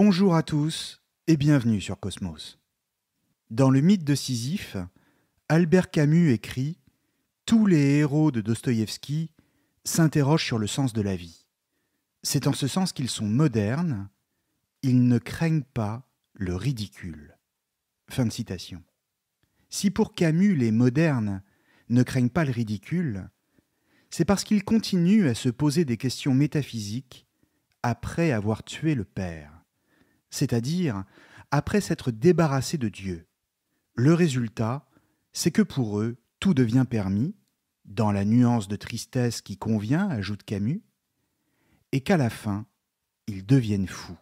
Bonjour à tous et bienvenue sur Cosmos. Dans le mythe de Sisyphe, Albert Camus écrit Tous les héros de Dostoïevski s'interrogent sur le sens de la vie. C'est en ce sens qu'ils sont modernes, ils ne craignent pas le ridicule. Fin de citation. Si pour Camus les modernes ne craignent pas le ridicule, c'est parce qu'ils continuent à se poser des questions métaphysiques après avoir tué le Père c'est-à-dire après s'être débarrassé de Dieu. Le résultat, c'est que pour eux, tout devient permis, dans la nuance de tristesse qui convient, ajoute Camus, et qu'à la fin, ils deviennent fous.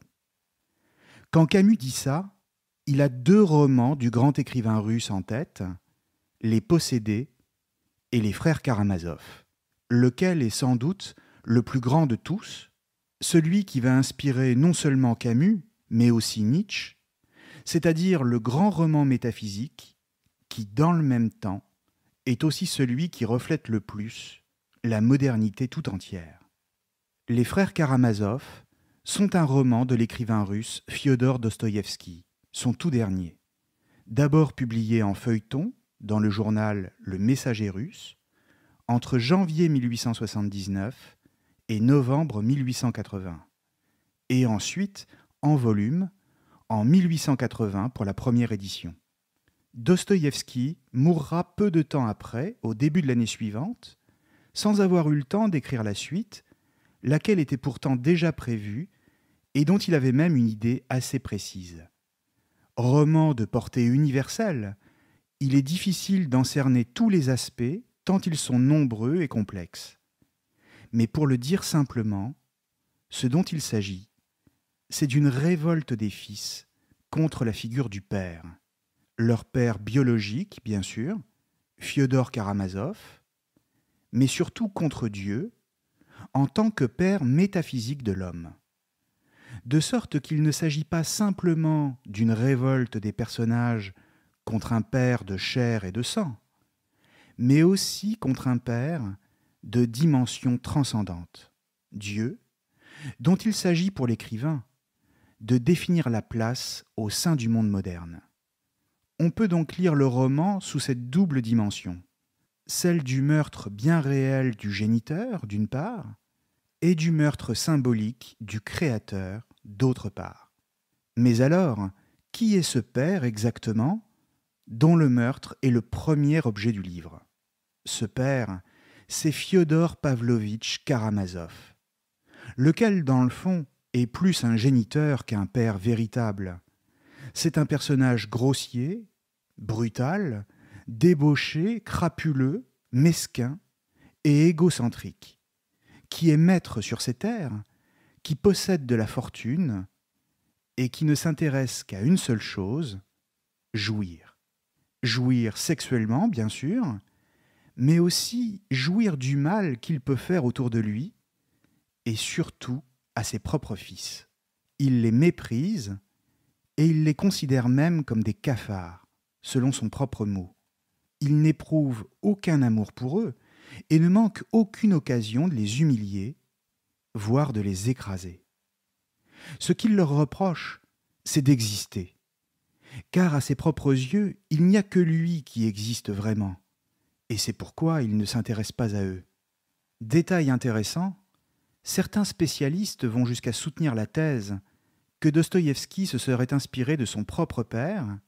Quand Camus dit ça, il a deux romans du grand écrivain russe en tête, Les Possédés et Les Frères Karamazov, lequel est sans doute le plus grand de tous, celui qui va inspirer non seulement Camus, mais aussi Nietzsche, c'est-à-dire le grand roman métaphysique qui, dans le même temps, est aussi celui qui reflète le plus la modernité tout entière. Les frères Karamazov sont un roman de l'écrivain russe Fyodor Dostoïevski, son tout dernier. D'abord publié en feuilleton dans le journal Le Messager russe, entre janvier 1879 et novembre 1880, et ensuite en volume en 1880 pour la première édition. Dostoïevski mourra peu de temps après, au début de l'année suivante, sans avoir eu le temps d'écrire la suite, laquelle était pourtant déjà prévue et dont il avait même une idée assez précise. Roman de portée universelle, il est difficile d'en cerner tous les aspects tant ils sont nombreux et complexes. Mais pour le dire simplement, ce dont il s'agit, c'est d'une révolte des fils contre la figure du père. Leur père biologique, bien sûr, Fiodor Karamazov, mais surtout contre Dieu, en tant que père métaphysique de l'homme. De sorte qu'il ne s'agit pas simplement d'une révolte des personnages contre un père de chair et de sang, mais aussi contre un père de dimension transcendante, Dieu, dont il s'agit pour l'écrivain de définir la place au sein du monde moderne. On peut donc lire le roman sous cette double dimension, celle du meurtre bien réel du géniteur, d'une part, et du meurtre symbolique du créateur, d'autre part. Mais alors, qui est ce père exactement dont le meurtre est le premier objet du livre Ce père, c'est Fyodor Pavlovitch Karamazov, lequel, dans le fond, est plus un géniteur qu'un père véritable. C'est un personnage grossier, brutal, débauché, crapuleux, mesquin et égocentrique, qui est maître sur ses terres, qui possède de la fortune et qui ne s'intéresse qu'à une seule chose, jouir. Jouir sexuellement, bien sûr, mais aussi jouir du mal qu'il peut faire autour de lui, et surtout à ses propres fils. Il les méprise et il les considère même comme des cafards, selon son propre mot. Il n'éprouve aucun amour pour eux et ne manque aucune occasion de les humilier, voire de les écraser. Ce qu'il leur reproche, c'est d'exister, car à ses propres yeux, il n'y a que lui qui existe vraiment, et c'est pourquoi il ne s'intéresse pas à eux. Détail intéressant, certains spécialistes vont jusqu'à soutenir la thèse que Dostoïevski se serait inspiré de son propre père,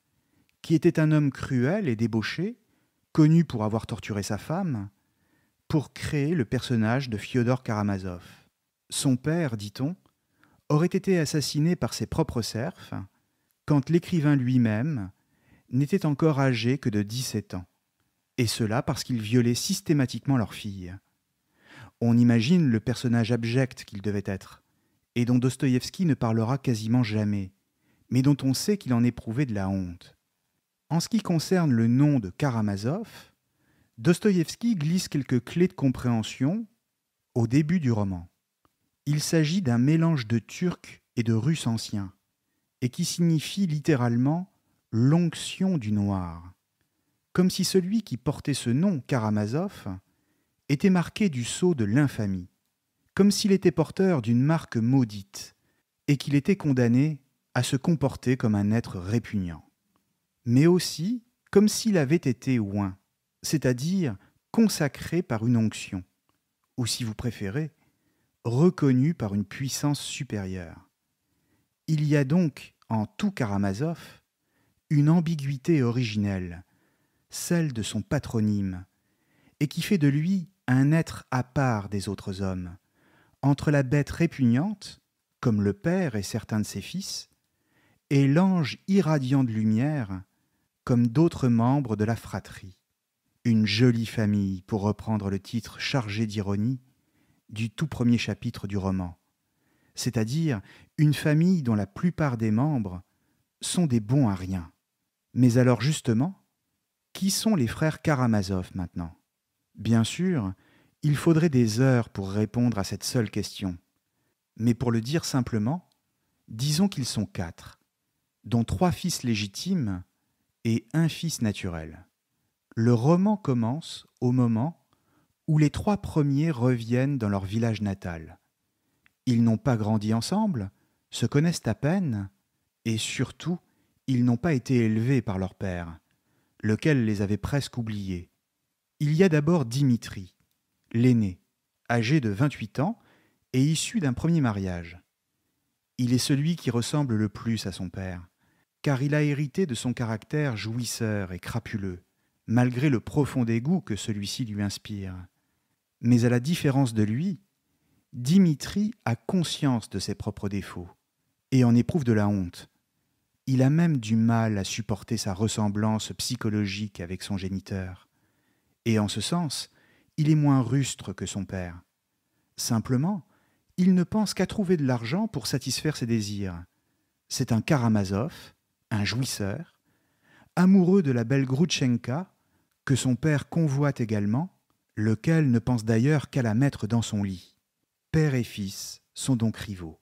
qui était un homme cruel et débauché, connu pour avoir torturé sa femme, pour créer le personnage de Fyodor Karamazov. Son père, dit-on, aurait été assassiné par ses propres serfs quand l'écrivain lui-même n'était encore âgé que de 17 ans, et cela parce qu'il violait systématiquement leurs filles on imagine le personnage abject qu'il devait être, et dont Dostoïevski ne parlera quasiment jamais, mais dont on sait qu'il en éprouvait de la honte. En ce qui concerne le nom de Karamazov, Dostoïevski glisse quelques clés de compréhension au début du roman. Il s'agit d'un mélange de turc et de russe ancien, et qui signifie littéralement l'onction du noir, comme si celui qui portait ce nom, Karamazov, était marqué du sceau de l'infamie, comme s'il était porteur d'une marque maudite, et qu'il était condamné à se comporter comme un être répugnant, mais aussi comme s'il avait été oint, c'est-à-dire consacré par une onction, ou si vous préférez, reconnu par une puissance supérieure. Il y a donc en tout Karamazov une ambiguïté originelle, celle de son patronyme, et qui fait de lui un être à part des autres hommes, entre la bête répugnante, comme le Père et certains de ses fils, et l'ange irradiant de lumière, comme d'autres membres de la fratrie. Une jolie famille, pour reprendre le titre chargé d'ironie, du tout premier chapitre du roman, c'est-à-dire une famille dont la plupart des membres sont des bons à rien. Mais alors justement, qui sont les frères Karamazov maintenant Bien sûr, il faudrait des heures pour répondre à cette seule question. Mais pour le dire simplement, disons qu'ils sont quatre, dont trois fils légitimes et un fils naturel. Le roman commence au moment où les trois premiers reviennent dans leur village natal. Ils n'ont pas grandi ensemble, se connaissent à peine, et surtout, ils n'ont pas été élevés par leur père, lequel les avait presque oubliés. Il y a d'abord Dimitri, l'aîné, âgé de 28 ans et issu d'un premier mariage. Il est celui qui ressemble le plus à son père, car il a hérité de son caractère jouisseur et crapuleux, malgré le profond dégoût que celui-ci lui inspire. Mais à la différence de lui, Dimitri a conscience de ses propres défauts et en éprouve de la honte. Il a même du mal à supporter sa ressemblance psychologique avec son géniteur. Et en ce sens, il est moins rustre que son père. Simplement, il ne pense qu'à trouver de l'argent pour satisfaire ses désirs. C'est un Karamazov, un jouisseur, amoureux de la belle Grutchenka, que son père convoite également, lequel ne pense d'ailleurs qu'à la mettre dans son lit. Père et fils sont donc rivaux.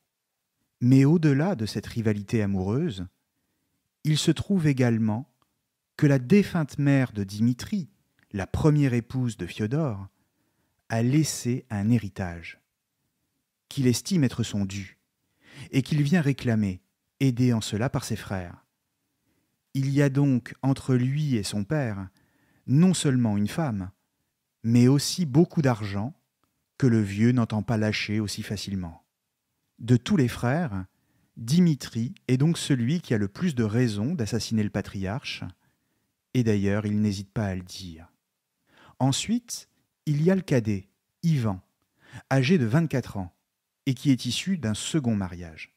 Mais au-delà de cette rivalité amoureuse, il se trouve également que la défunte mère de Dimitri, la première épouse de Fiodor, a laissé un héritage qu'il estime être son dû et qu'il vient réclamer, aidé en cela par ses frères. Il y a donc entre lui et son père non seulement une femme, mais aussi beaucoup d'argent que le vieux n'entend pas lâcher aussi facilement. De tous les frères, Dimitri est donc celui qui a le plus de raisons d'assassiner le patriarche, et d'ailleurs il n'hésite pas à le dire. Ensuite, il y a le cadet, Ivan, âgé de 24 ans, et qui est issu d'un second mariage.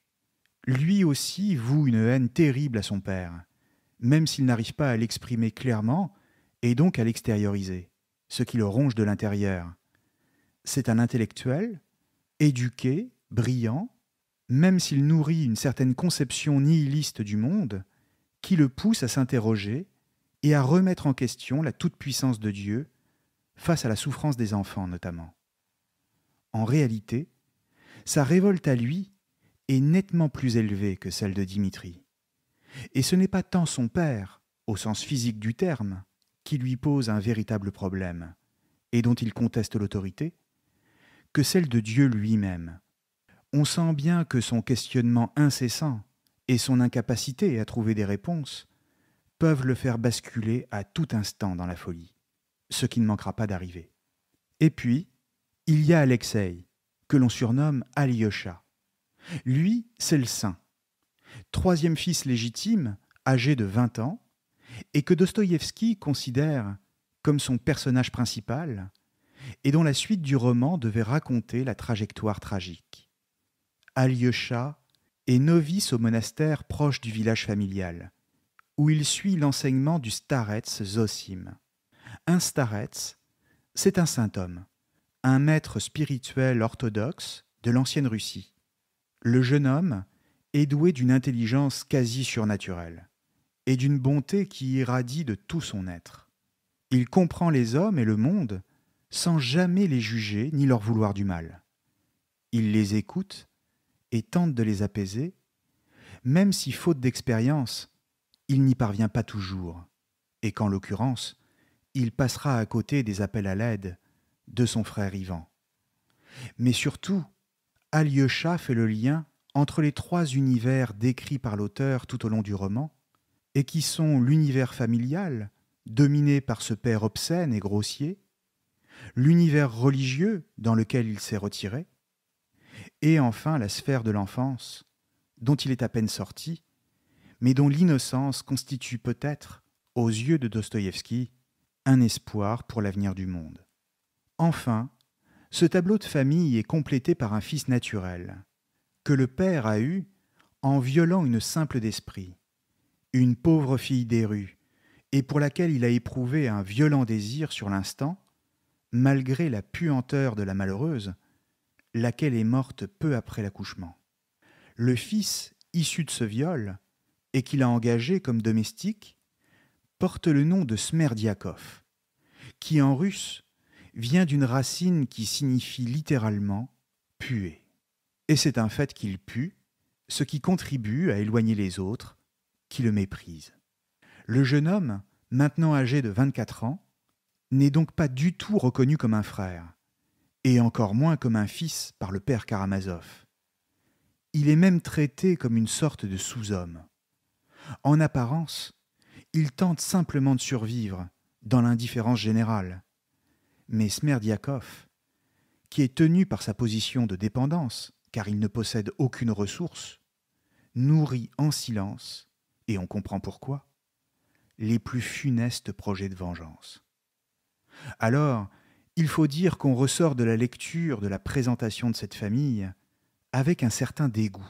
Lui aussi voue une haine terrible à son père, même s'il n'arrive pas à l'exprimer clairement et donc à l'extérioriser, ce qui le ronge de l'intérieur. C'est un intellectuel, éduqué, brillant, même s'il nourrit une certaine conception nihiliste du monde, qui le pousse à s'interroger et à remettre en question la toute-puissance de Dieu face à la souffrance des enfants notamment. En réalité, sa révolte à lui est nettement plus élevée que celle de Dimitri. Et ce n'est pas tant son père, au sens physique du terme, qui lui pose un véritable problème, et dont il conteste l'autorité, que celle de Dieu lui-même. On sent bien que son questionnement incessant et son incapacité à trouver des réponses peuvent le faire basculer à tout instant dans la folie ce qui ne manquera pas d'arriver. Et puis, il y a Alexei, que l'on surnomme Alyosha. Lui, c'est le saint. Troisième fils légitime, âgé de 20 ans, et que Dostoïevski considère comme son personnage principal, et dont la suite du roman devait raconter la trajectoire tragique. Alyosha est novice au monastère proche du village familial, où il suit l'enseignement du starets Zosim. Un starets, c'est un saint homme, un maître spirituel orthodoxe de l'ancienne Russie. Le jeune homme est doué d'une intelligence quasi surnaturelle et d'une bonté qui irradie de tout son être. Il comprend les hommes et le monde sans jamais les juger ni leur vouloir du mal. Il les écoute et tente de les apaiser, même si, faute d'expérience, il n'y parvient pas toujours, et qu'en l'occurrence, il passera à côté des appels à l'aide de son frère Ivan. Mais surtout, Alyosha fait le lien entre les trois univers décrits par l'auteur tout au long du roman, et qui sont l'univers familial, dominé par ce père obscène et grossier, l'univers religieux dans lequel il s'est retiré, et enfin la sphère de l'enfance, dont il est à peine sorti, mais dont l'innocence constitue peut-être, aux yeux de Dostoïevski, un espoir pour l'avenir du monde. Enfin, ce tableau de famille est complété par un fils naturel, que le père a eu en violant une simple d'esprit, une pauvre fille des rues, et pour laquelle il a éprouvé un violent désir sur l'instant, malgré la puanteur de la malheureuse, laquelle est morte peu après l'accouchement. Le fils, issu de ce viol, et qu'il a engagé comme domestique, porte le nom de Smerdiakov, qui en russe vient d'une racine qui signifie littéralement puer. Et c'est un fait qu'il pue, ce qui contribue à éloigner les autres qui le méprisent. Le jeune homme, maintenant âgé de 24 ans, n'est donc pas du tout reconnu comme un frère, et encore moins comme un fils par le père Karamazov. Il est même traité comme une sorte de sous-homme. En apparence, il tente simplement de survivre dans l'indifférence générale. Mais Smerdiakov, qui est tenu par sa position de dépendance, car il ne possède aucune ressource, nourrit en silence, et on comprend pourquoi, les plus funestes projets de vengeance. Alors, il faut dire qu'on ressort de la lecture de la présentation de cette famille avec un certain dégoût.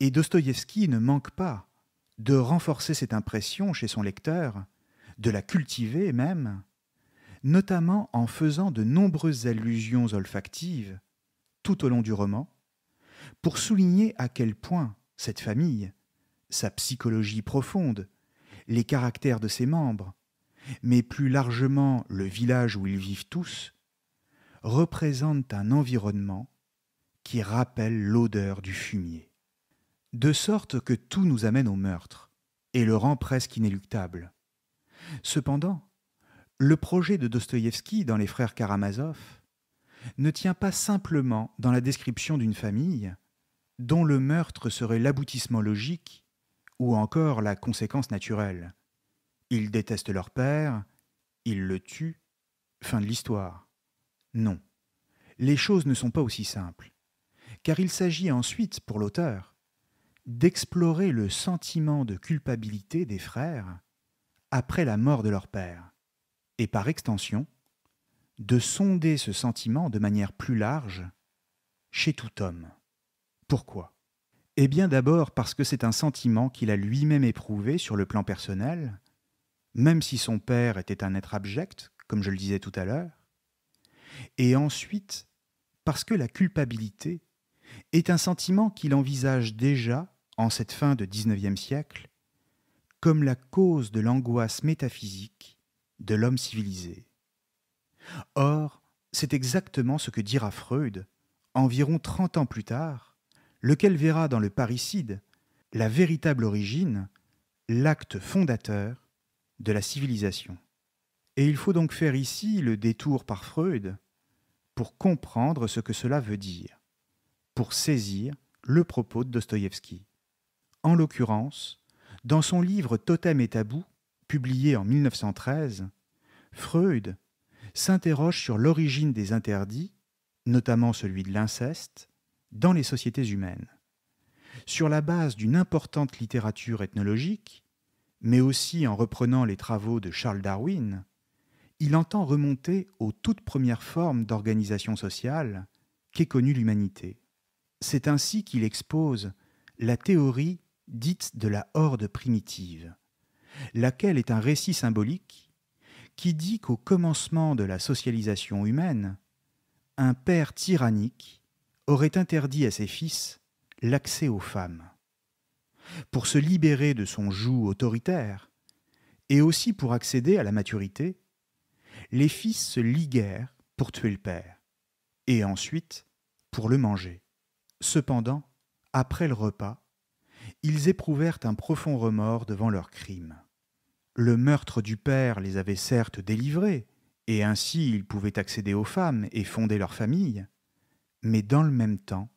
Et Dostoïevski ne manque pas de renforcer cette impression chez son lecteur, de la cultiver même, notamment en faisant de nombreuses allusions olfactives tout au long du roman, pour souligner à quel point cette famille, sa psychologie profonde, les caractères de ses membres, mais plus largement le village où ils vivent tous, représentent un environnement qui rappelle l'odeur du fumier de sorte que tout nous amène au meurtre et le rend presque inéluctable. Cependant, le projet de Dostoïevski dans Les Frères Karamazov ne tient pas simplement dans la description d'une famille dont le meurtre serait l'aboutissement logique ou encore la conséquence naturelle. Ils détestent leur père, ils le tuent, fin de l'histoire. Non, les choses ne sont pas aussi simples, car il s'agit ensuite, pour l'auteur, d'explorer le sentiment de culpabilité des frères après la mort de leur père, et par extension, de sonder ce sentiment de manière plus large chez tout homme. Pourquoi Eh bien d'abord parce que c'est un sentiment qu'il a lui-même éprouvé sur le plan personnel, même si son père était un être abject, comme je le disais tout à l'heure, et ensuite parce que la culpabilité est un sentiment qu'il envisage déjà en cette fin de XIXe siècle, comme la cause de l'angoisse métaphysique de l'homme civilisé. Or, c'est exactement ce que dira Freud, environ 30 ans plus tard, lequel verra dans le parricide la véritable origine, l'acte fondateur de la civilisation. Et il faut donc faire ici le détour par Freud pour comprendre ce que cela veut dire, pour saisir le propos de Dostoïevski. En l'occurrence, dans son livre Totem et tabou, publié en 1913, Freud s'interroge sur l'origine des interdits, notamment celui de l'inceste, dans les sociétés humaines. Sur la base d'une importante littérature ethnologique, mais aussi en reprenant les travaux de Charles Darwin, il entend remonter aux toutes premières formes d'organisation sociale qu'ait connue l'humanité. C'est ainsi qu'il expose la théorie dite de la Horde primitive, laquelle est un récit symbolique qui dit qu'au commencement de la socialisation humaine, un père tyrannique aurait interdit à ses fils l'accès aux femmes, pour se libérer de son joug autoritaire, et aussi pour accéder à la maturité, les fils se liguèrent pour tuer le père, et ensuite pour le manger. Cependant, après le repas, ils éprouvèrent un profond remords devant leur crime. Le meurtre du père les avait certes délivrés, et ainsi ils pouvaient accéder aux femmes et fonder leur famille, mais dans le même temps,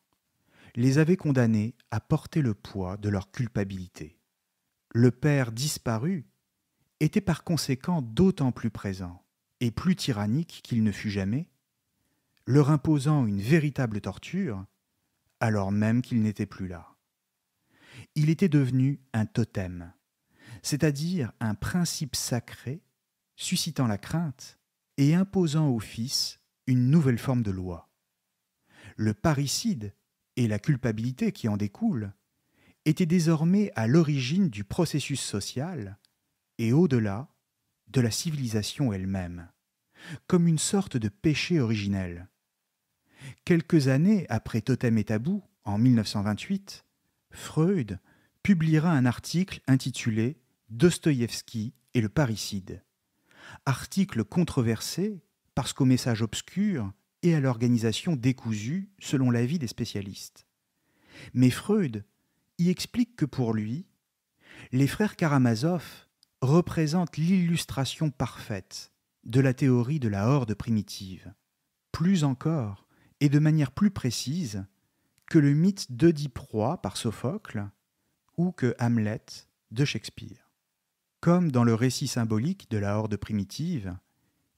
les avait condamnés à porter le poids de leur culpabilité. Le père disparu était par conséquent d'autant plus présent et plus tyrannique qu'il ne fut jamais, leur imposant une véritable torture alors même qu'il n'était plus là il était devenu un totem, c'est-à-dire un principe sacré suscitant la crainte et imposant au fils une nouvelle forme de loi. Le parricide et la culpabilité qui en découle étaient désormais à l'origine du processus social et au-delà de la civilisation elle-même, comme une sorte de péché originel. Quelques années après Totem et Tabou, en 1928, Freud publiera un article intitulé Dostoïevski et le parricide. Article controversé parce qu'au message obscur et à l'organisation décousue selon l'avis des spécialistes. Mais Freud y explique que pour lui, les frères Karamazov représentent l'illustration parfaite de la théorie de la horde primitive. Plus encore, et de manière plus précise, que le mythe roi par Sophocle ou que Hamlet de Shakespeare. Comme dans le récit symbolique de la Horde primitive,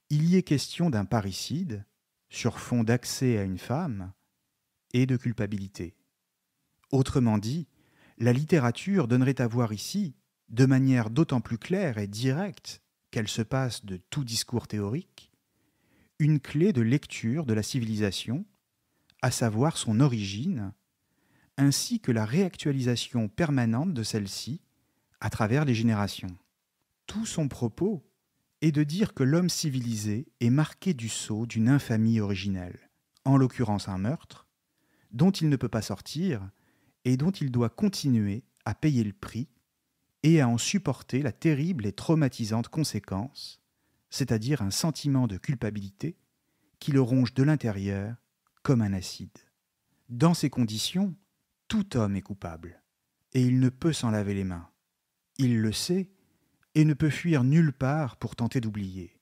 il y est question d'un parricide sur fond d'accès à une femme et de culpabilité. Autrement dit, la littérature donnerait à voir ici, de manière d'autant plus claire et directe qu'elle se passe de tout discours théorique, une clé de lecture de la civilisation à savoir son origine, ainsi que la réactualisation permanente de celle-ci à travers les générations. Tout son propos est de dire que l'homme civilisé est marqué du sceau d'une infamie originelle, en l'occurrence un meurtre, dont il ne peut pas sortir et dont il doit continuer à payer le prix et à en supporter la terrible et traumatisante conséquence, c'est-à-dire un sentiment de culpabilité qui le ronge de l'intérieur comme un acide. Dans ces conditions, tout homme est coupable, et il ne peut s'en laver les mains. Il le sait, et ne peut fuir nulle part pour tenter d'oublier.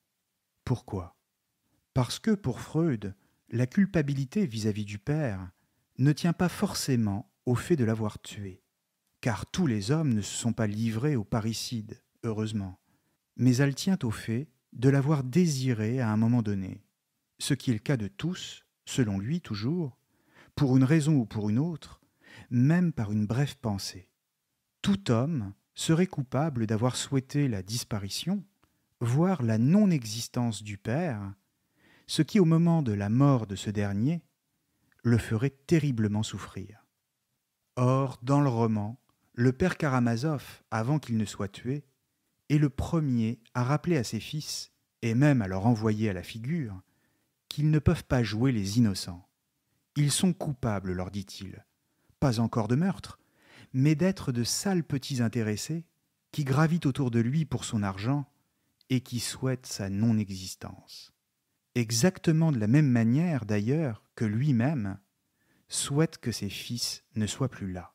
Pourquoi Parce que pour Freud, la culpabilité vis-à-vis du père ne tient pas forcément au fait de l'avoir tué, car tous les hommes ne se sont pas livrés au parricide, heureusement, mais elle tient au fait de l'avoir désiré à un moment donné, ce qui est le cas de tous, selon lui toujours, pour une raison ou pour une autre, même par une brève pensée. Tout homme serait coupable d'avoir souhaité la disparition, voire la non-existence du Père, ce qui, au moment de la mort de ce dernier, le ferait terriblement souffrir. Or, dans le roman, le père Karamazov, avant qu'il ne soit tué, est le premier à rappeler à ses fils, et même à leur envoyer à la figure, qu'ils ne peuvent pas jouer les innocents. Ils sont coupables, leur dit-il, pas encore de meurtre, mais d'être de sales petits intéressés qui gravitent autour de lui pour son argent et qui souhaitent sa non-existence. Exactement de la même manière, d'ailleurs, que lui-même souhaite que ses fils ne soient plus là.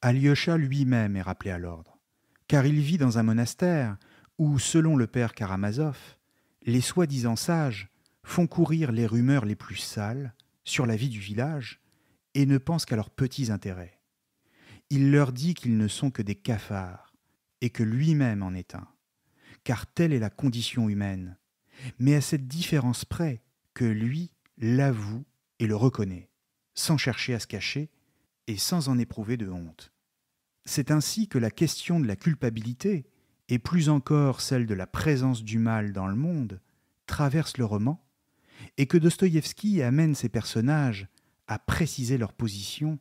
Alyosha lui-même est rappelé à l'ordre, car il vit dans un monastère où, selon le père Karamazov, les soi-disant sages font courir les rumeurs les plus sales sur la vie du village et ne pensent qu'à leurs petits intérêts. Il leur dit qu'ils ne sont que des cafards et que lui-même en est un, car telle est la condition humaine, mais à cette différence près que lui l'avoue et le reconnaît, sans chercher à se cacher et sans en éprouver de honte. C'est ainsi que la question de la culpabilité, et plus encore celle de la présence du mal dans le monde, traverse le roman et que Dostoïevski amène ses personnages à préciser leur position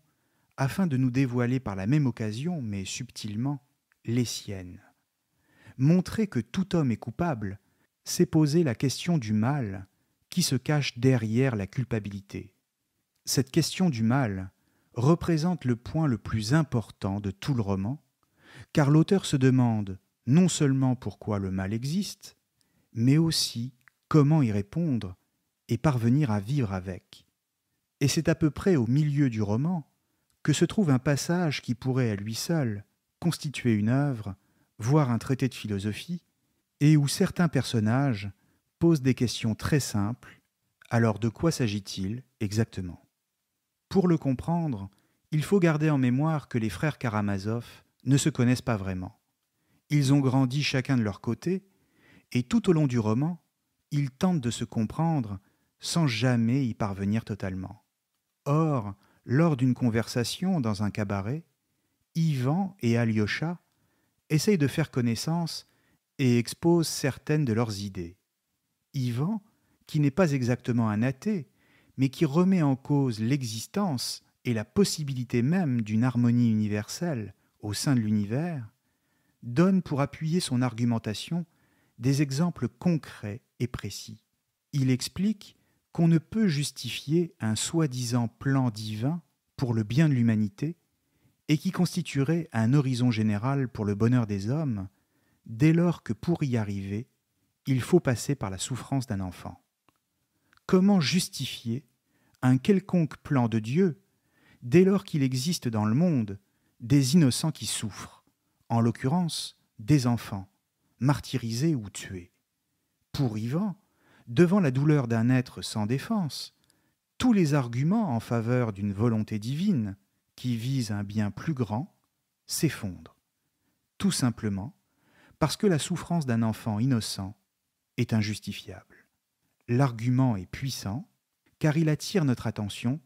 afin de nous dévoiler par la même occasion, mais subtilement, les siennes. Montrer que tout homme est coupable, c'est poser la question du mal qui se cache derrière la culpabilité. Cette question du mal représente le point le plus important de tout le roman, car l'auteur se demande non seulement pourquoi le mal existe, mais aussi comment y répondre et parvenir à vivre avec. Et c'est à peu près au milieu du roman que se trouve un passage qui pourrait à lui seul constituer une œuvre, voire un traité de philosophie, et où certains personnages posent des questions très simples. Alors de quoi s'agit-il exactement Pour le comprendre, il faut garder en mémoire que les frères Karamazov ne se connaissent pas vraiment. Ils ont grandi chacun de leur côté, et tout au long du roman, ils tentent de se comprendre sans jamais y parvenir totalement. Or, lors d'une conversation dans un cabaret, Ivan et Alyosha essayent de faire connaissance et exposent certaines de leurs idées. Ivan, qui n'est pas exactement un athée, mais qui remet en cause l'existence et la possibilité même d'une harmonie universelle au sein de l'univers, donne pour appuyer son argumentation des exemples concrets et précis. Il explique qu'on ne peut justifier un soi-disant plan divin pour le bien de l'humanité et qui constituerait un horizon général pour le bonheur des hommes, dès lors que pour y arriver, il faut passer par la souffrance d'un enfant. Comment justifier un quelconque plan de Dieu dès lors qu'il existe dans le monde des innocents qui souffrent, en l'occurrence des enfants, martyrisés ou tués Pour Ivan, devant la douleur d'un être sans défense, tous les arguments en faveur d'une volonté divine qui vise un bien plus grand s'effondrent, tout simplement parce que la souffrance d'un enfant innocent est injustifiable. L'argument est puissant car il attire notre attention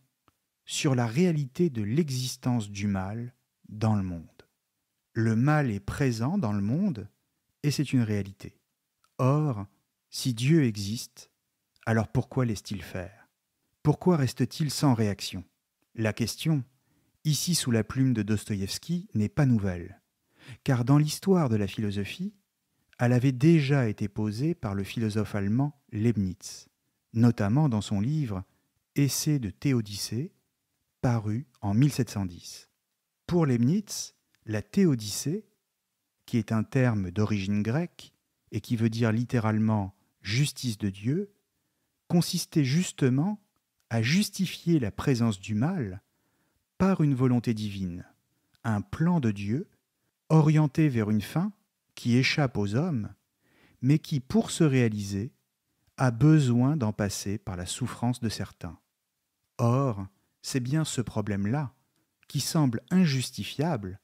sur la réalité de l'existence du mal dans le monde. Le mal est présent dans le monde et c'est une réalité. Or, si Dieu existe, alors pourquoi laisse-t-il faire Pourquoi reste-t-il sans réaction La question, ici sous la plume de Dostoïevski, n'est pas nouvelle, car dans l'histoire de la philosophie, elle avait déjà été posée par le philosophe allemand Leibniz, notamment dans son livre Essai de Théodicée, paru en 1710. Pour Leibniz, la Théodicée, qui est un terme d'origine grecque et qui veut dire littéralement justice de Dieu consistait justement à justifier la présence du mal par une volonté divine, un plan de Dieu orienté vers une fin qui échappe aux hommes, mais qui, pour se réaliser, a besoin d'en passer par la souffrance de certains. Or, c'est bien ce problème-là qui semble injustifiable,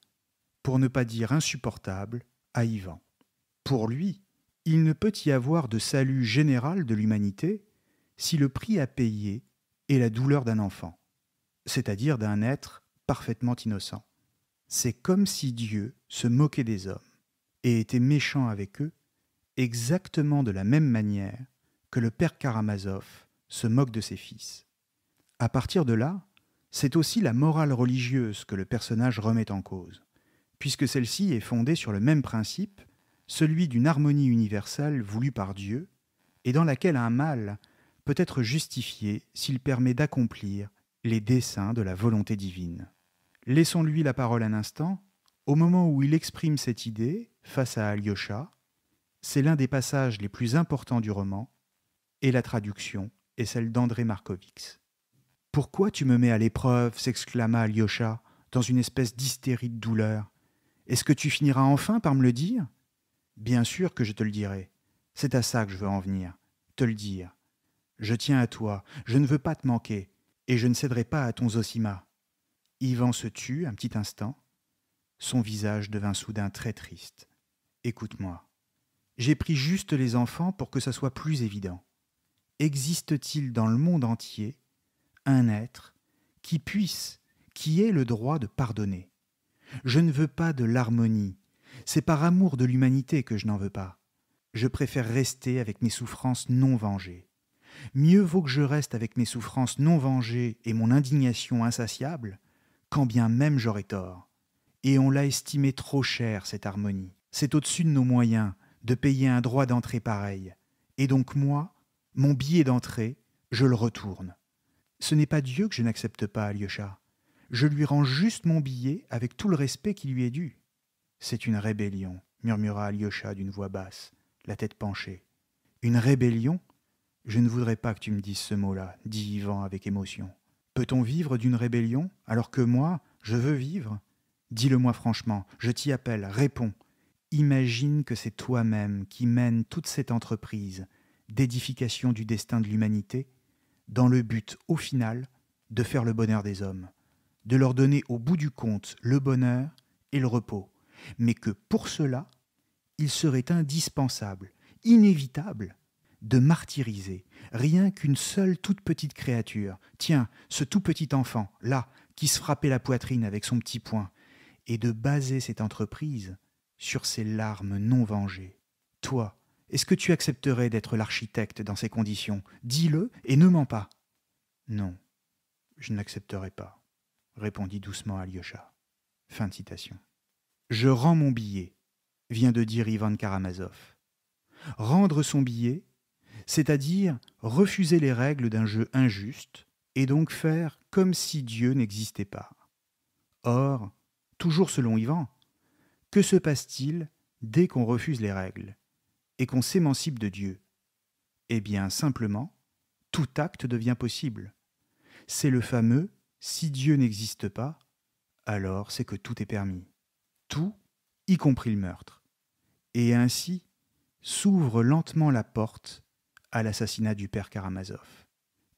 pour ne pas dire insupportable, à Ivan. Pour lui, il ne peut y avoir de salut général de l'humanité si le prix à payer est la douleur d'un enfant, c'est-à-dire d'un être parfaitement innocent. C'est comme si Dieu se moquait des hommes et était méchant avec eux, exactement de la même manière que le père Karamazov se moque de ses fils. À partir de là, c'est aussi la morale religieuse que le personnage remet en cause, puisque celle-ci est fondée sur le même principe celui d'une harmonie universelle voulue par Dieu, et dans laquelle un mal peut être justifié s'il permet d'accomplir les desseins de la volonté divine. Laissons-lui la parole un instant, au moment où il exprime cette idée face à Alyosha, c'est l'un des passages les plus importants du roman, et la traduction est celle d'André Markovics. « Pourquoi tu me mets à l'épreuve s'exclama Alyosha dans une espèce d'hystérie de douleur. Est-ce que tu finiras enfin par me le dire Bien sûr que je te le dirai. C'est à ça que je veux en venir, te le dire. Je tiens à toi, je ne veux pas te manquer, et je ne céderai pas à ton Zosima. Yvan se tut un petit instant. Son visage devint soudain très triste. Écoute-moi. J'ai pris juste les enfants pour que ça soit plus évident. Existe-t-il dans le monde entier un être qui puisse, qui ait le droit de pardonner Je ne veux pas de l'harmonie, c'est par amour de l'humanité que je n'en veux pas. Je préfère rester avec mes souffrances non vengées. Mieux vaut que je reste avec mes souffrances non vengées et mon indignation insatiable, quand bien même j'aurais tort. Et on l'a estimé trop cher, cette harmonie. C'est au-dessus de nos moyens de payer un droit d'entrée pareil. Et donc moi, mon billet d'entrée, je le retourne. Ce n'est pas Dieu que je n'accepte pas, Alyosha. Je lui rends juste mon billet avec tout le respect qui lui est dû. C'est une rébellion, murmura Alyosha d'une voix basse, la tête penchée. Une rébellion Je ne voudrais pas que tu me dises ce mot-là, dit Ivan avec émotion. Peut-on vivre d'une rébellion alors que moi, je veux vivre Dis-le-moi franchement, je t'y appelle, réponds. Imagine que c'est toi-même qui mène toute cette entreprise d'édification du destin de l'humanité, dans le but, au final, de faire le bonheur des hommes, de leur donner au bout du compte le bonheur et le repos mais que pour cela, il serait indispensable, inévitable, de martyriser rien qu'une seule toute petite créature. Tiens, ce tout petit enfant, là, qui se frappait la poitrine avec son petit poing, et de baser cette entreprise sur ses larmes non vengées. Toi, est-ce que tu accepterais d'être l'architecte dans ces conditions Dis-le et ne mens pas. Non, je n'accepterai pas, répondit doucement Alyosha. Fin de citation. Je rends mon billet, vient de dire Ivan Karamazov. Rendre son billet, c'est-à-dire refuser les règles d'un jeu injuste et donc faire comme si Dieu n'existait pas. Or, toujours selon Ivan, que se passe-t-il dès qu'on refuse les règles et qu'on s'émancipe de Dieu Eh bien, simplement, tout acte devient possible. C'est le fameux si Dieu n'existe pas, alors c'est que tout est permis tout, y compris le meurtre. Et ainsi s'ouvre lentement la porte à l'assassinat du père Karamazov,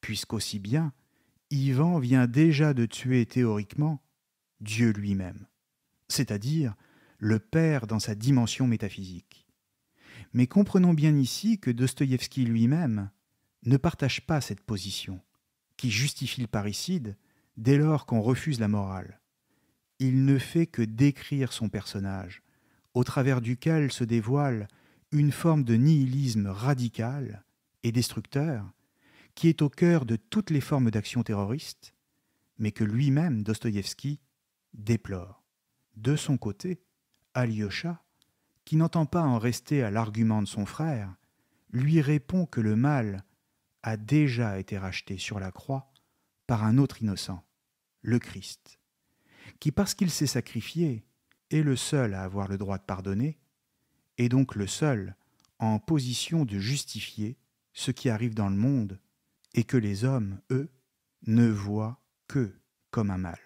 puisqu'aussi bien, Ivan vient déjà de tuer théoriquement Dieu lui-même, c'est-à-dire le Père dans sa dimension métaphysique. Mais comprenons bien ici que Dostoïevski lui-même ne partage pas cette position, qui justifie le parricide dès lors qu'on refuse la morale il ne fait que décrire son personnage, au travers duquel se dévoile une forme de nihilisme radical et destructeur qui est au cœur de toutes les formes d'action terroriste, mais que lui-même, Dostoïevski, déplore. De son côté, Alyosha, qui n'entend pas en rester à l'argument de son frère, lui répond que le mal a déjà été racheté sur la croix par un autre innocent, le Christ qui, parce qu'il s'est sacrifié, est le seul à avoir le droit de pardonner, est donc le seul en position de justifier ce qui arrive dans le monde, et que les hommes, eux, ne voient que comme un mal.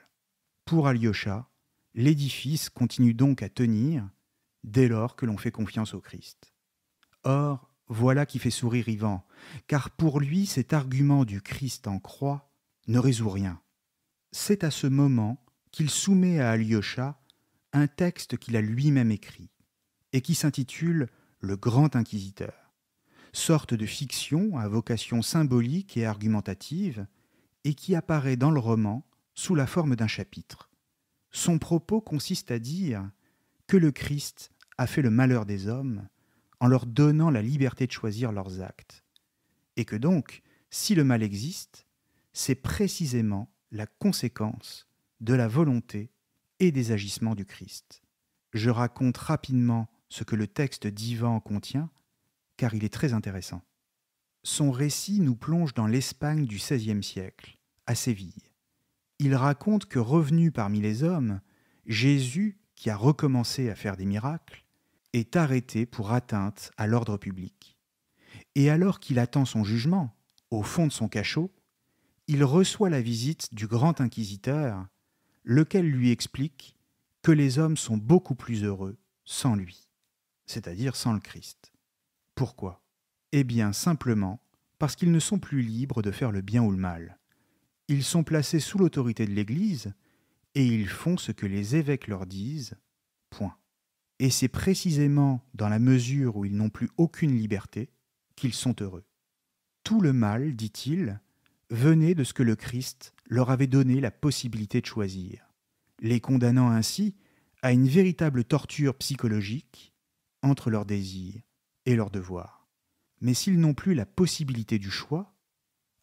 Pour Alyosha, l'édifice continue donc à tenir dès lors que l'on fait confiance au Christ. Or, voilà qui fait sourire Ivan, car pour lui cet argument du Christ en croix ne résout rien. C'est à ce moment qu'il soumet à Alyosha un texte qu'il a lui-même écrit et qui s'intitule Le Grand Inquisiteur, sorte de fiction à vocation symbolique et argumentative et qui apparaît dans le roman sous la forme d'un chapitre. Son propos consiste à dire que le Christ a fait le malheur des hommes en leur donnant la liberté de choisir leurs actes, et que donc, si le mal existe, c'est précisément la conséquence de la volonté et des agissements du Christ. Je raconte rapidement ce que le texte d'Ivan contient, car il est très intéressant. Son récit nous plonge dans l'Espagne du XVIe siècle, à Séville. Il raconte que revenu parmi les hommes, Jésus, qui a recommencé à faire des miracles, est arrêté pour atteinte à l'ordre public. Et alors qu'il attend son jugement, au fond de son cachot, il reçoit la visite du grand inquisiteur lequel lui explique que les hommes sont beaucoup plus heureux sans lui, c'est-à-dire sans le Christ. Pourquoi Eh bien simplement parce qu'ils ne sont plus libres de faire le bien ou le mal. Ils sont placés sous l'autorité de l'Église et ils font ce que les évêques leur disent. Point. Et c'est précisément dans la mesure où ils n'ont plus aucune liberté qu'ils sont heureux. Tout le mal, dit-il, venait de ce que le Christ leur avait donné la possibilité de choisir, les condamnant ainsi à une véritable torture psychologique entre leurs désirs et leurs devoirs. Mais s'ils n'ont plus la possibilité du choix,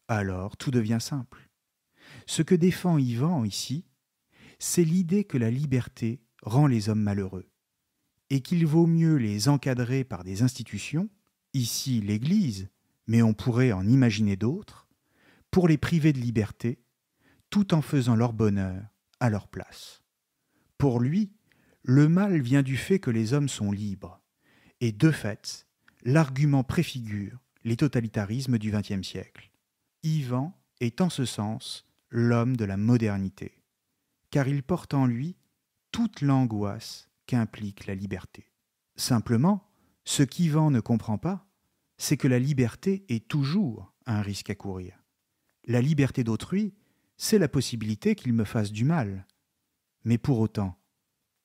alors tout devient simple. Ce que défend Yvan ici, c'est l'idée que la liberté rend les hommes malheureux, et qu'il vaut mieux les encadrer par des institutions, ici l'Église, mais on pourrait en imaginer d'autres, pour les priver de liberté tout en faisant leur bonheur à leur place. Pour lui, le mal vient du fait que les hommes sont libres, et de fait, l'argument préfigure les totalitarismes du XXe siècle. Ivan est en ce sens l'homme de la modernité, car il porte en lui toute l'angoisse qu'implique la liberté. Simplement, ce qu'Ivan ne comprend pas, c'est que la liberté est toujours un risque à courir. La liberté d'autrui c'est la possibilité qu'il me fasse du mal. Mais pour autant,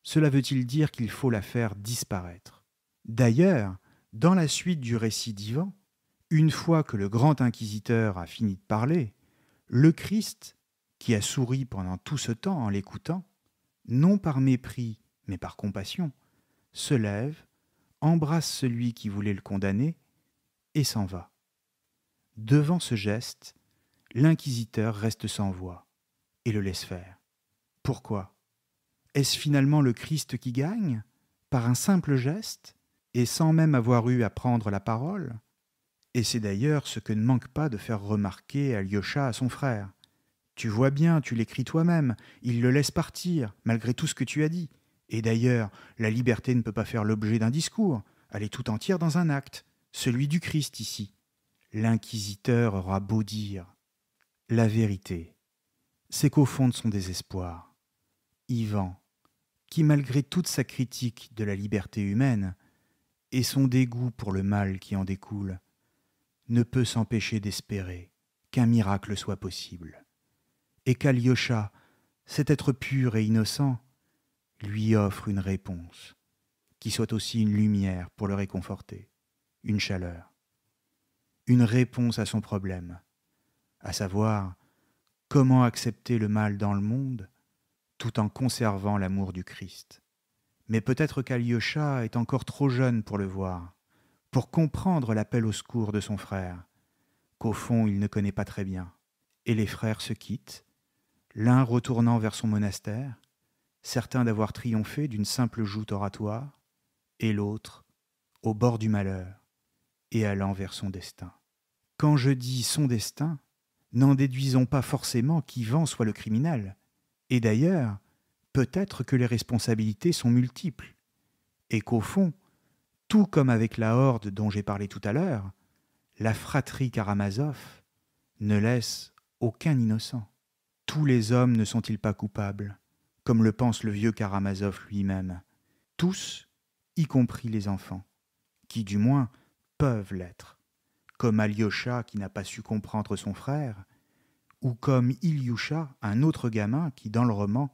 cela veut-il dire qu'il faut la faire disparaître D'ailleurs, dans la suite du récit d'Ivan, une fois que le grand inquisiteur a fini de parler, le Christ, qui a souri pendant tout ce temps en l'écoutant, non par mépris, mais par compassion, se lève, embrasse celui qui voulait le condamner, et s'en va. Devant ce geste, l'inquisiteur reste sans voix et le laisse faire. Pourquoi Est-ce finalement le Christ qui gagne, par un simple geste, et sans même avoir eu à prendre la parole Et c'est d'ailleurs ce que ne manque pas de faire remarquer Alyosha à son frère. Tu vois bien, tu l'écris toi-même, il le laisse partir, malgré tout ce que tu as dit. Et d'ailleurs, la liberté ne peut pas faire l'objet d'un discours, elle est tout entière dans un acte, celui du Christ ici. L'inquisiteur aura beau dire la vérité, c'est qu'au fond de son désespoir, Ivan, qui malgré toute sa critique de la liberté humaine et son dégoût pour le mal qui en découle, ne peut s'empêcher d'espérer qu'un miracle soit possible, et qu'Alyosha, cet être pur et innocent, lui offre une réponse, qui soit aussi une lumière pour le réconforter, une chaleur, une réponse à son problème, à savoir comment accepter le mal dans le monde tout en conservant l'amour du Christ. Mais peut-être qu'Alyosha est encore trop jeune pour le voir, pour comprendre l'appel au secours de son frère, qu'au fond il ne connaît pas très bien. Et les frères se quittent, l'un retournant vers son monastère, certain d'avoir triomphé d'une simple joute oratoire, et l'autre au bord du malheur et allant vers son destin. Quand je dis son destin, n'en déduisons pas forcément qu'Ivan soit le criminel. Et d'ailleurs, peut-être que les responsabilités sont multiples, et qu'au fond, tout comme avec la horde dont j'ai parlé tout à l'heure, la fratrie Karamazov ne laisse aucun innocent. Tous les hommes ne sont-ils pas coupables, comme le pense le vieux Karamazov lui-même Tous, y compris les enfants, qui du moins peuvent l'être comme Alyosha qui n'a pas su comprendre son frère, ou comme Ilyusha, un autre gamin qui, dans le roman,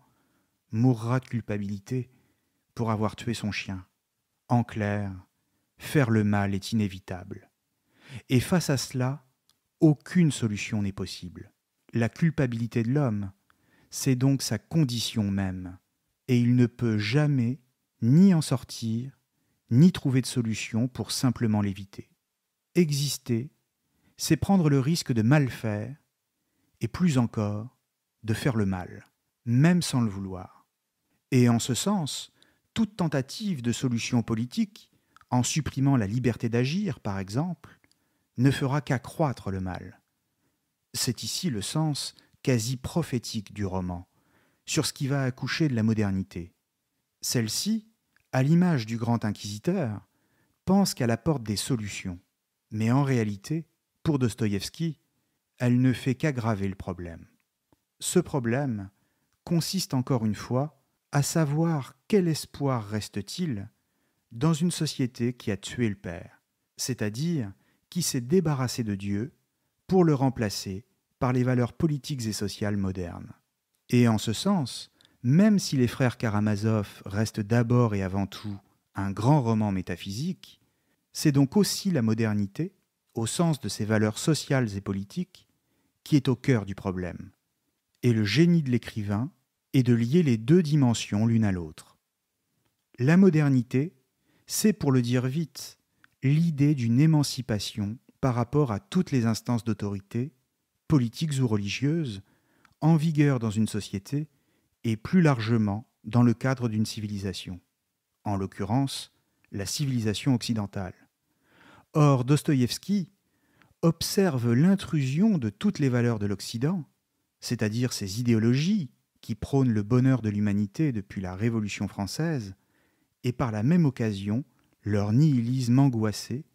mourra de culpabilité pour avoir tué son chien. En clair, faire le mal est inévitable. Et face à cela, aucune solution n'est possible. La culpabilité de l'homme, c'est donc sa condition même, et il ne peut jamais ni en sortir, ni trouver de solution pour simplement l'éviter. Exister, c'est prendre le risque de mal faire, et plus encore, de faire le mal, même sans le vouloir. Et en ce sens, toute tentative de solution politique, en supprimant la liberté d'agir, par exemple, ne fera qu'accroître le mal. C'est ici le sens quasi prophétique du roman, sur ce qui va accoucher de la modernité. Celle-ci, à l'image du grand inquisiteur, pense qu'elle apporte des solutions. Mais en réalité, pour Dostoïevski, elle ne fait qu'aggraver le problème. Ce problème consiste encore une fois à savoir quel espoir reste-t-il dans une société qui a tué le Père, c'est-à-dire qui s'est débarrassée de Dieu pour le remplacer par les valeurs politiques et sociales modernes. Et en ce sens, même si les frères Karamazov restent d'abord et avant tout un grand roman métaphysique, c'est donc aussi la modernité, au sens de ses valeurs sociales et politiques, qui est au cœur du problème. Et le génie de l'écrivain est de lier les deux dimensions l'une à l'autre. La modernité, c'est, pour le dire vite, l'idée d'une émancipation par rapport à toutes les instances d'autorité, politiques ou religieuses, en vigueur dans une société et plus largement dans le cadre d'une civilisation, en l'occurrence la civilisation occidentale. Or, Dostoïevski observe l'intrusion de toutes les valeurs de l'Occident, c'est-à-dire ses idéologies qui prônent le bonheur de l'humanité depuis la Révolution française, et par la même occasion leur nihilisme angoissé,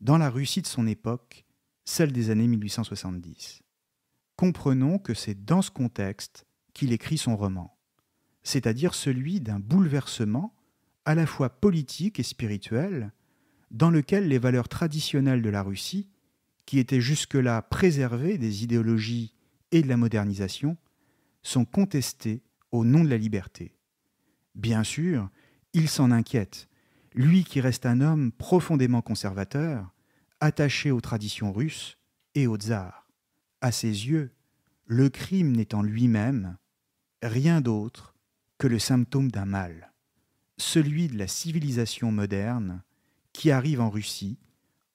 dans la Russie de son époque, celle des années 1870. Comprenons que c'est dans ce contexte qu'il écrit son roman, c'est-à-dire celui d'un bouleversement à la fois politique et spirituel, dans lequel les valeurs traditionnelles de la Russie, qui étaient jusque-là préservées des idéologies et de la modernisation, sont contestées au nom de la liberté. Bien sûr, il s'en inquiète, lui qui reste un homme profondément conservateur, attaché aux traditions russes et aux tsars. À ses yeux, le crime n'est en lui-même rien d'autre que le symptôme d'un mal, celui de la civilisation moderne qui arrive en Russie,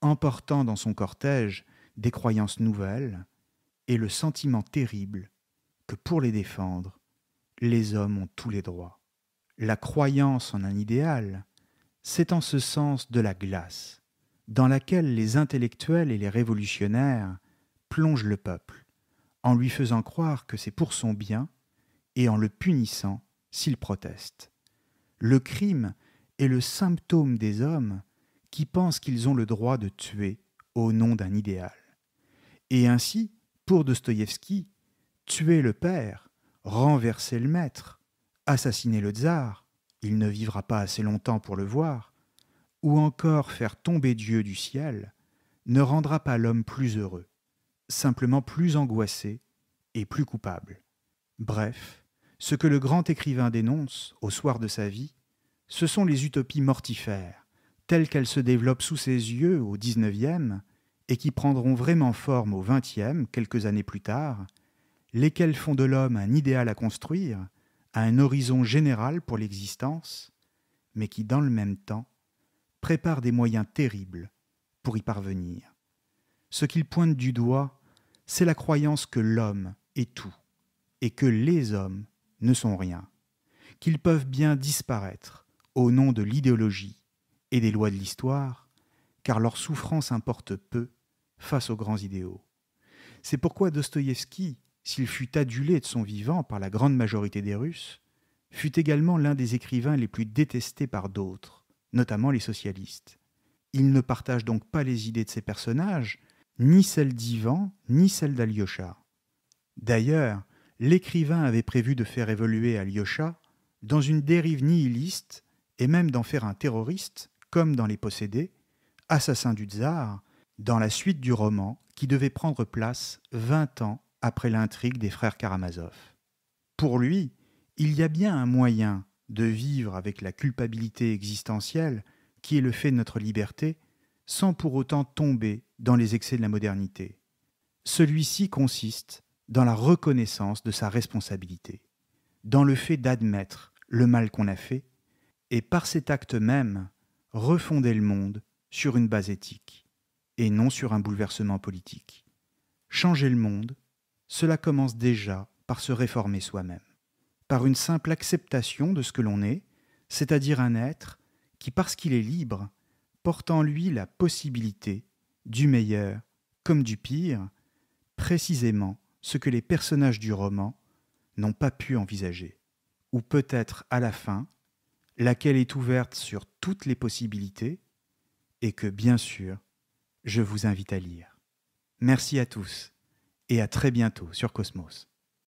emportant dans son cortège des croyances nouvelles et le sentiment terrible que pour les défendre, les hommes ont tous les droits. La croyance en un idéal, c'est en ce sens de la glace, dans laquelle les intellectuels et les révolutionnaires plongent le peuple, en lui faisant croire que c'est pour son bien et en le punissant s'il proteste. Le crime est le symptôme des hommes qui pensent qu'ils ont le droit de tuer au nom d'un idéal. Et ainsi, pour Dostoïevski, tuer le père, renverser le maître, assassiner le tsar, il ne vivra pas assez longtemps pour le voir, ou encore faire tomber Dieu du ciel, ne rendra pas l'homme plus heureux, simplement plus angoissé et plus coupable. Bref, ce que le grand écrivain dénonce au soir de sa vie, ce sont les utopies mortifères, telles qu'elles se développent sous ses yeux au XIXe et qui prendront vraiment forme au XXe, quelques années plus tard, lesquelles font de l'homme un idéal à construire, un horizon général pour l'existence, mais qui, dans le même temps, préparent des moyens terribles pour y parvenir. Ce qu'il pointe du doigt, c'est la croyance que l'homme est tout, et que les hommes ne sont rien, qu'ils peuvent bien disparaître au nom de l'idéologie, et des lois de l'histoire, car leur souffrance importe peu face aux grands idéaux. C'est pourquoi Dostoïevski, s'il fut adulé de son vivant par la grande majorité des Russes, fut également l'un des écrivains les plus détestés par d'autres, notamment les socialistes. Il ne partage donc pas les idées de ses personnages, ni celles d'Ivan, ni celles d'Alyosha. D'ailleurs, l'écrivain avait prévu de faire évoluer Alyosha dans une dérive nihiliste et même d'en faire un terroriste comme dans Les Possédés, assassin du tsar, dans la suite du roman qui devait prendre place 20 ans après l'intrigue des frères Karamazov. Pour lui, il y a bien un moyen de vivre avec la culpabilité existentielle qui est le fait de notre liberté, sans pour autant tomber dans les excès de la modernité. Celui-ci consiste dans la reconnaissance de sa responsabilité, dans le fait d'admettre le mal qu'on a fait, et par cet acte même, refonder le monde sur une base éthique et non sur un bouleversement politique. Changer le monde, cela commence déjà par se réformer soi-même, par une simple acceptation de ce que l'on est, c'est-à-dire un être qui, parce qu'il est libre, porte en lui la possibilité du meilleur comme du pire, précisément ce que les personnages du roman n'ont pas pu envisager, ou peut-être à la fin laquelle est ouverte sur toutes les possibilités et que, bien sûr, je vous invite à lire. Merci à tous et à très bientôt sur Cosmos.